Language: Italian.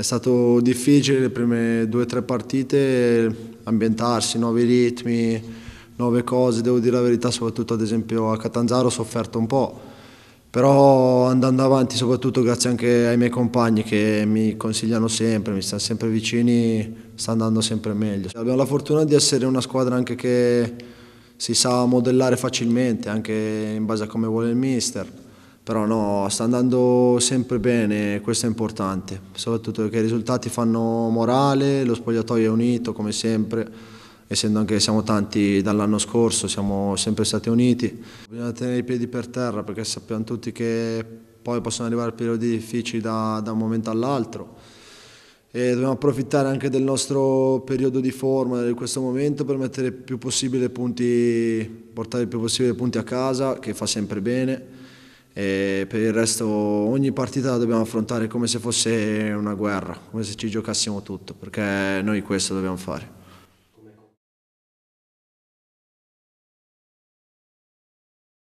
È stato difficile le prime due o tre partite ambientarsi, nuovi ritmi, nuove cose, devo dire la verità, soprattutto ad esempio a Catanzaro ho sofferto un po', però andando avanti soprattutto grazie anche ai miei compagni che mi consigliano sempre, mi stanno sempre vicini, sta andando sempre meglio. Abbiamo la fortuna di essere una squadra anche che si sa modellare facilmente, anche in base a come vuole il mister però no, sta andando sempre bene, questo è importante, soprattutto perché i risultati fanno morale, lo spogliatoio è unito come sempre, essendo anche che siamo tanti dall'anno scorso, siamo sempre stati uniti. Bisogna tenere i piedi per terra perché sappiamo tutti che poi possono arrivare periodi difficili da, da un momento all'altro e dobbiamo approfittare anche del nostro periodo di forma, di questo momento, per mettere più possibile punti, portare il più possibile punti a casa, che fa sempre bene e per il resto ogni partita la dobbiamo affrontare come se fosse una guerra, come se ci giocassimo tutto, perché noi questo dobbiamo fare.